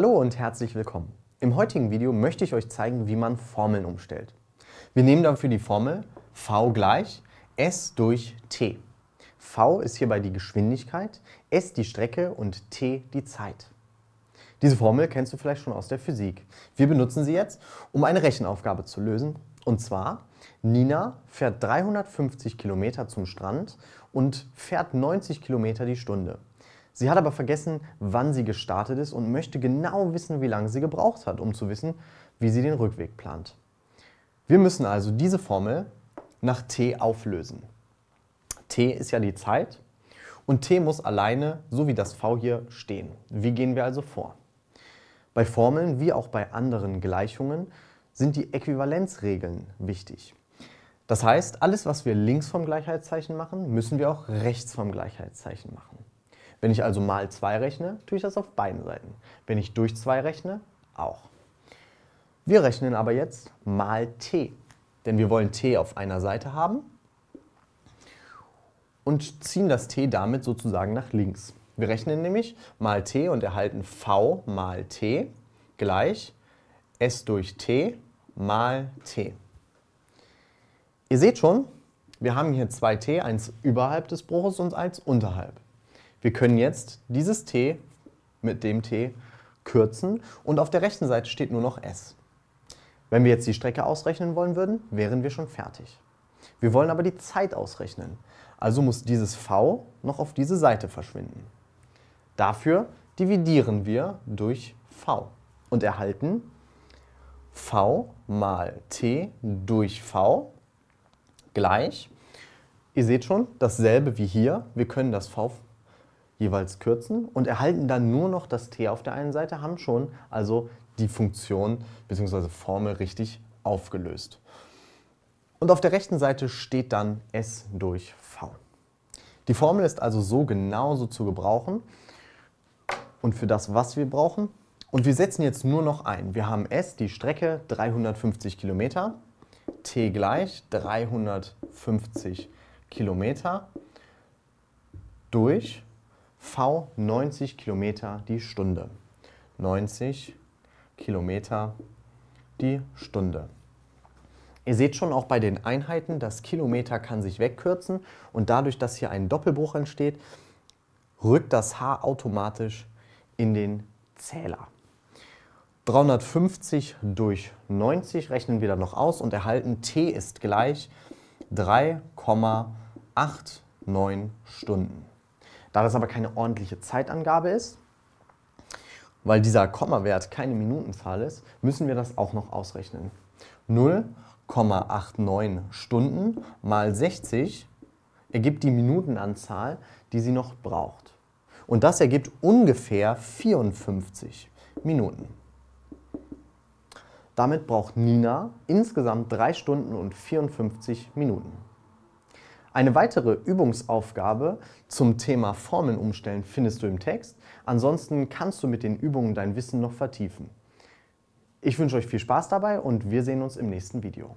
Hallo und herzlich willkommen. Im heutigen Video möchte ich euch zeigen, wie man Formeln umstellt. Wir nehmen dafür die Formel V gleich S durch T. V ist hierbei die Geschwindigkeit, S die Strecke und T die Zeit. Diese Formel kennst du vielleicht schon aus der Physik. Wir benutzen sie jetzt, um eine Rechenaufgabe zu lösen. Und zwar, Nina fährt 350 Kilometer zum Strand und fährt 90 Kilometer die Stunde. Sie hat aber vergessen, wann sie gestartet ist und möchte genau wissen, wie lange sie gebraucht hat, um zu wissen, wie sie den Rückweg plant. Wir müssen also diese Formel nach t auflösen. t ist ja die Zeit und t muss alleine, so wie das v hier, stehen. Wie gehen wir also vor? Bei Formeln wie auch bei anderen Gleichungen sind die Äquivalenzregeln wichtig. Das heißt, alles, was wir links vom Gleichheitszeichen machen, müssen wir auch rechts vom Gleichheitszeichen machen. Wenn ich also mal 2 rechne, tue ich das auf beiden Seiten. Wenn ich durch 2 rechne, auch. Wir rechnen aber jetzt mal t, denn wir wollen t auf einer Seite haben und ziehen das t damit sozusagen nach links. Wir rechnen nämlich mal t und erhalten v mal t gleich s durch t mal t. Ihr seht schon, wir haben hier 2t, eins überhalb des Bruches und eins unterhalb. Wir können jetzt dieses t mit dem t kürzen und auf der rechten Seite steht nur noch s. Wenn wir jetzt die Strecke ausrechnen wollen würden, wären wir schon fertig. Wir wollen aber die Zeit ausrechnen, also muss dieses v noch auf diese Seite verschwinden. Dafür dividieren wir durch v und erhalten v mal t durch v gleich, ihr seht schon, dasselbe wie hier, wir können das v jeweils kürzen und erhalten dann nur noch das T auf der einen Seite, haben schon also die Funktion bzw. Formel richtig aufgelöst. Und auf der rechten Seite steht dann S durch V. Die Formel ist also so genauso zu gebrauchen und für das, was wir brauchen. Und wir setzen jetzt nur noch ein. Wir haben S, die Strecke 350 Kilometer, T gleich 350 Kilometer durch V 90 Kilometer die Stunde. 90 Kilometer die Stunde. Ihr seht schon auch bei den Einheiten, das Kilometer kann sich wegkürzen und dadurch, dass hier ein Doppelbruch entsteht, rückt das H automatisch in den Zähler. 350 durch 90 rechnen wir dann noch aus und erhalten T ist gleich 3,89 Stunden. Da das aber keine ordentliche Zeitangabe ist, weil dieser Kommawert keine Minutenzahl ist, müssen wir das auch noch ausrechnen. 0,89 Stunden mal 60 ergibt die Minutenanzahl, die sie noch braucht. Und das ergibt ungefähr 54 Minuten. Damit braucht Nina insgesamt 3 Stunden und 54 Minuten. Eine weitere Übungsaufgabe zum Thema Formeln umstellen findest du im Text. Ansonsten kannst du mit den Übungen dein Wissen noch vertiefen. Ich wünsche euch viel Spaß dabei und wir sehen uns im nächsten Video.